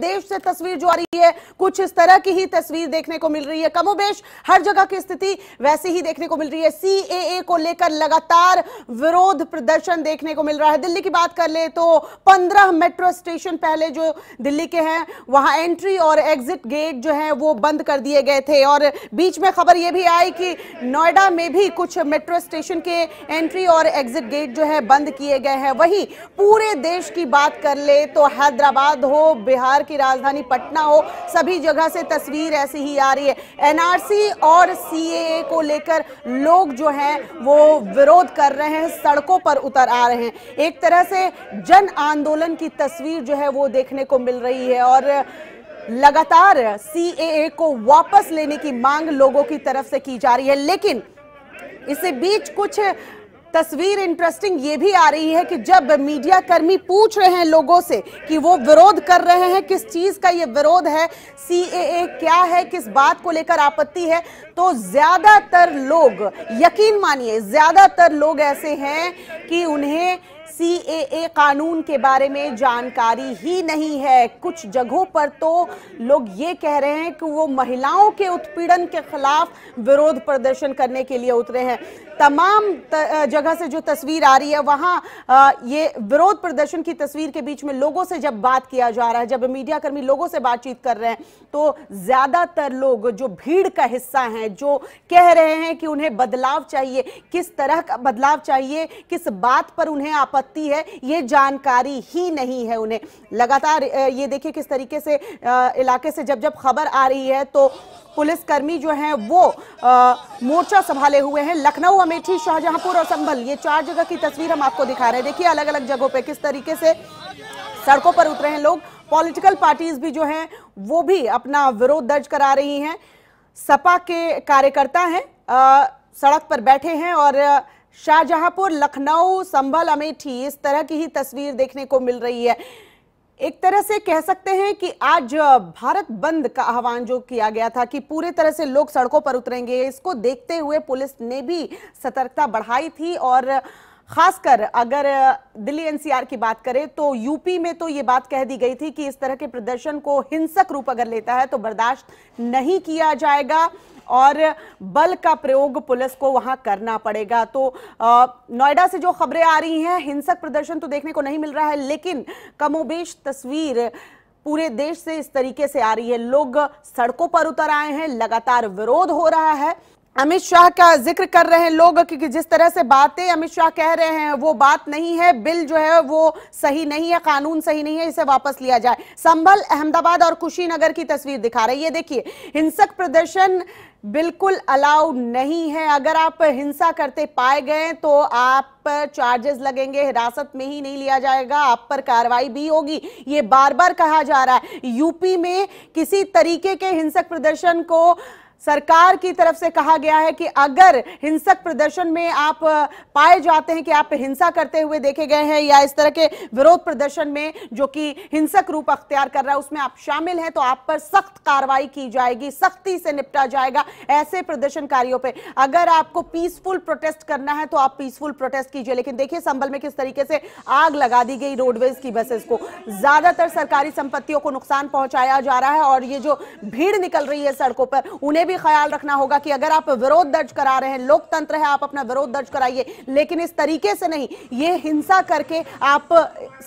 देश से तस्वीर जो आ रही है कुछ इस तरह की ही तस्वीर देखने को मिल रही है कमोबेश हर जगह की स्थिति वैसी ही देखने को मिल रही है सीएए को लेकर लगातार विरोध प्रदर्शन देखने को मिल रहा है दिल्ली की बात कर ले तो पंद्रह मेट्रो स्टेशन पहले जो दिल्ली के हैं वहां एंट्री और एग्जिट गेट जो है वो बंद कर दिए गए थे और बीच में खबर यह भी आई कि नोएडा में भी कुछ मेट्रो स्टेशन के एंट्री और एग्जिट गेट जो है बंद किए गए हैं वही पूरे देश की बात कर ले तो हैदराबाद हो बिहार की राजधानी पटना हो सभी जगह से तस्वीर ऐसी ही आ रही है एनआरसी और सीएए को लेकर लोग जो हैं वो विरोध कर रहे हैं सड़कों पर उतर आ रहे हैं एक तरह से जन आंदोलन की तस्वीर जो है वो देखने को मिल रही है और लगातार सीएए को वापस लेने की मांग लोगों की तरफ से की जा रही है लेकिन इसी बीच कुछ तस्वीर इंटरेस्टिंग ये भी आ रही है कि जब मीडिया कर्मी पूछ रहे हैं लोगों से कि वो विरोध कर रहे हैं किस चीज़ का ये विरोध है सी क्या है किस बात को लेकर आपत्ति है तो ज़्यादातर लोग यकीन मानिए ज़्यादातर लोग ऐसे हैं कि उन्हें सीएए कानून के बारे में जानकारी ही नहीं है कुछ जगहों पर तो लोग ये कह रहे हैं कि वो महिलाओं के उत्पीड़न के खिलाफ विरोध प्रदर्शन करने के लिए उतरे हैं तमाम जगह से जो तस्वीर आ रही है वहां ये विरोध प्रदर्शन की तस्वीर के बीच में लोगों से जब बात किया जा रहा है जब मीडिया कर्मी लोगों से बातचीत कर रहे हैं तो ज्यादातर लोग जो भीड़ का हिस्सा हैं जो कह रहे हैं कि उन्हें बदलाव चाहिए किस तरह का बदलाव चाहिए किस बात पर उन्हें आपत्ति सकती है ये जानकारी ही नहीं है उन्हें लगातार ये देखिए किस तरीके से इलाके से जब जब खबर आ रही है तो पुलिसकर्मी जो हैं वो मोर्चा संभाले हुए हैं लखनऊ अमेठी शाहजहांपुर और संभल ये चार जगह की तस्वीर हम आपको दिखा रहे हैं देखिए अलग अलग जगहों पे किस तरीके से सड़कों पर उतरे हैं लोग पॉलिटिकल पार्टीज भी जो हैं वो भी अपना विरोध दर्ज करा रही हैं सपा के कार्यकर्ता हैं सड़क पर बैठे हैं और शाहजहांपुर लखनऊ संभल अमेठी इस तरह की ही तस्वीर देखने को मिल रही है एक तरह से कह सकते हैं कि आज भारत बंद का आह्वान जो किया गया था कि पूरे तरह से लोग सड़कों पर उतरेंगे इसको देखते हुए पुलिस ने भी सतर्कता बढ़ाई थी और खासकर अगर दिल्ली एनसीआर की बात करें तो यूपी में तो ये बात कह दी गई थी कि इस तरह के प्रदर्शन को हिंसक रूप अगर लेता है तो बर्दाश्त नहीं किया जाएगा और बल का प्रयोग पुलिस को वहां करना पड़ेगा तो नोएडा से जो खबरें आ रही हैं हिंसक प्रदर्शन तो देखने को नहीं मिल रहा है लेकिन कमोबेश तस्वीर पूरे देश से इस तरीके से आ रही है लोग सड़कों पर उतर आए हैं लगातार विरोध हो रहा है अमित शाह का जिक्र कर रहे हैं लोग क्योंकि जिस तरह से बातें अमित शाह कह रहे हैं वो बात नहीं है बिल जो है वो सही नहीं है कानून सही नहीं है इसे वापस लिया जाए संभल अहमदाबाद और कुशीनगर की तस्वीर दिखा रही है देखिए हिंसक प्रदर्शन बिल्कुल अलाउड नहीं है अगर आप हिंसा करते पाए गए तो आप पर चार्जेस लगेंगे हिरासत में ही नहीं लिया जाएगा आप पर कार्रवाई भी होगी ये बार बार कहा जा रहा है यूपी में किसी तरीके के हिंसक प्रदर्शन को सरकार की तरफ से कहा गया है कि अगर हिंसक प्रदर्शन में आप पाए जाते हैं कि आप हिंसा करते हुए देखे गए हैं या इस तरह के विरोध प्रदर्शन में जो कि हिंसक रूप अख्तियार कर रहा है उसमें आप शामिल हैं तो आप पर सख्त कार्रवाई की जाएगी सख्ती से निपटा जाएगा ऐसे प्रदर्शनकारियों पर अगर आपको पीसफुल प्रोटेस्ट करना है तो आप पीसफुल प्रोटेस्ट कीजिए लेकिन देखिए संबल में किस तरीके से आग लगा दी गई रोडवेज की बसेस को ज्यादातर सरकारी संपत्तियों को नुकसान पहुंचाया जा रहा है और ये जो भीड़ निकल रही है सड़कों पर उन्हें भी ख्याल रखना होगा कि अगर आप विरोध दर्ज करा रहे हैं लोकतंत्र है आप अपना विरोध दर्ज कराइए लेकिन इस तरीके से नहीं ये हिंसा करके आप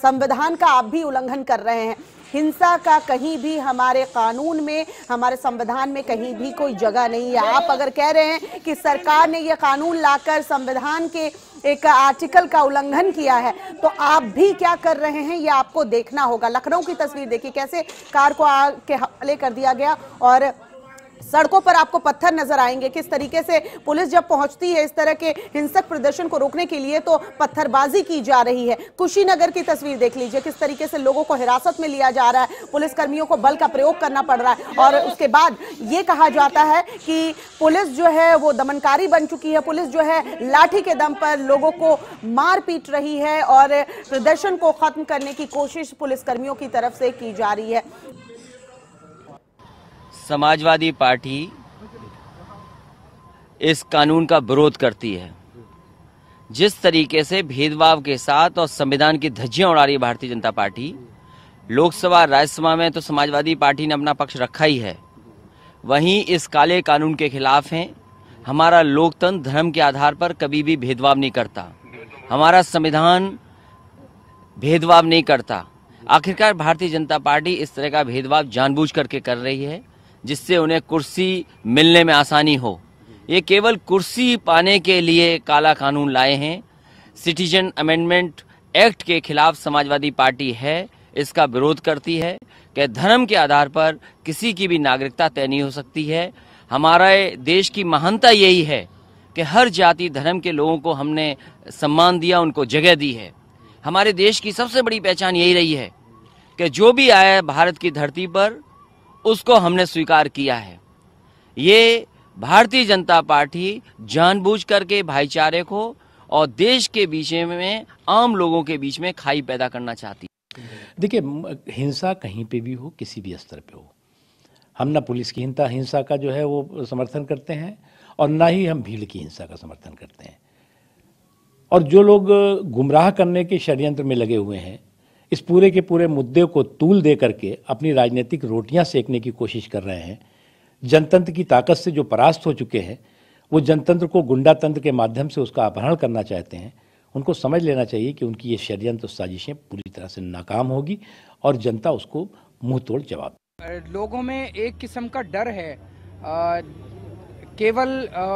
संविधान का आप भी उल्लंघन कर रहे हैं हिंसा का कहीं भी हमारे कानून में हमारे संविधान में कहीं भी कोई जगह नहीं है आप अगर कह रहे हैं कि सरकार ने यह कानून लाकर संविधान के एक आर्टिकल का उल्लंघन किया है तो आप भी क्या कर रहे हैं ये आपको देखना होगा लखनऊ की तस्वीर देखिए कैसे कार को आग के हवाले कर दिया गया और सड़कों पर आपको पत्थर नजर आएंगे किस तरीके से पुलिस जब पहुंचती है इस तरह के हिंसक प्रदर्शन को रोकने के लिए तो पत्थरबाजी की जा रही है कुशीनगर की तस्वीर देख लीजिए किस तरीके से लोगों को हिरासत में लिया जा रहा है पुलिसकर्मियों को बल का प्रयोग करना पड़ रहा है और उसके बाद ये कहा जाता है कि पुलिस जो है वो दमनकारी बन चुकी है पुलिस जो है लाठी के दम पर लोगों को मार पीट रही है और प्रदर्शन को खत्म करने की कोशिश पुलिसकर्मियों की तरफ से की जा रही है समाजवादी पार्टी इस कानून का विरोध करती है जिस तरीके से भेदभाव के साथ और संविधान की धज्जियां उड़ा रही है भारतीय जनता पार्टी लोकसभा राज्यसभा में तो समाजवादी पार्टी ने अपना पक्ष रखा ही है वहीं इस काले कानून के खिलाफ हैं हमारा लोकतंत्र धर्म के आधार पर कभी भी भेदभाव नहीं करता हमारा संविधान भेदभाव नहीं करता आखिरकार भारतीय जनता पार्टी इस तरह का भेदभाव जानबूझ करके कर रही है जिससे उन्हें कुर्सी मिलने में आसानी हो ये केवल कुर्सी पाने के लिए काला कानून लाए हैं सिटीजन अमेंडमेंट एक्ट के खिलाफ समाजवादी पार्टी है इसका विरोध करती है कि धर्म के आधार पर किसी की भी नागरिकता तय नहीं हो सकती है हमारे देश की महानता यही है कि हर जाति धर्म के लोगों को हमने सम्मान दिया उनको जगह दी है हमारे देश की सबसे बड़ी पहचान यही रही है कि जो भी आया भारत की धरती पर उसको हमने स्वीकार किया है ये भारतीय जनता पार्टी जानबूझ करके भाईचारे को और देश के बीच में आम लोगों के बीच में खाई पैदा करना चाहती देखिए हिंसा कहीं पे भी हो किसी भी स्तर पे हो हम ना पुलिस की हिंसा हिंसा का जो है वो समर्थन करते हैं और ना ही हम भीड़ की हिंसा का समर्थन करते हैं और जो लोग गुमराह करने के षड्यंत्र में लगे हुए हैं इस पूरे के पूरे मुद्दे को तूल दे करके अपनी राजनीतिक रोटियां सेकने की कोशिश कर रहे हैं जनतंत्र की ताकत से जो परास्त हो चुके हैं वो जनतंत्र को गुंडा तंत्र के माध्यम से उसका अपहरण करना चाहते हैं उनको समझ लेना चाहिए कि उनकी ये षडयंत्र साजिशें पूरी तरह से नाकाम होगी और जनता उसको मुंह तोड़ जवाब लोगों में एक किस्म का डर है आ, केवल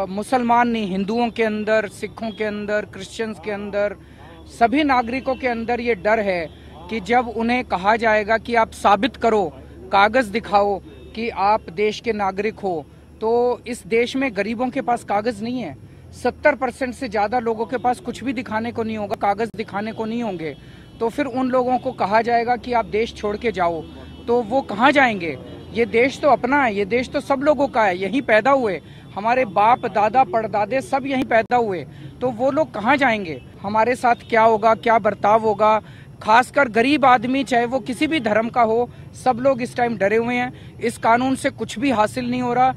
मुसलमान नहीं हिंदुओं के अंदर सिखों के अंदर क्रिश्चियंस के अंदर सभी नागरिकों के अंदर ये डर है कि जब उन्हें कहा जाएगा कि आप साबित करो कागज़ दिखाओ कि आप देश के नागरिक हो तो इस देश में गरीबों के पास कागज़ नहीं है सत्तर परसेंट से ज़्यादा लोगों के पास कुछ भी दिखाने को नहीं होगा कागज़ दिखाने को नहीं होंगे तो फिर उन लोगों को कहा जाएगा कि आप देश छोड़ के जाओ तो वो कहाँ जाएंगे ये देश तो अपना है ये देश तो सब लोगों का है यहीं पैदा हुए हमारे बाप दादा पड़दादे सब यहीं पैदा हुए तो वो लोग कहाँ जाएंगे हमारे साथ क्या होगा क्या बर्ताव होगा खासकर गरीब आदमी चाहे वो किसी भी धर्म का हो सब लोग इस टाइम डरे हुए हैं इस कानून से कुछ भी हासिल नहीं हो रहा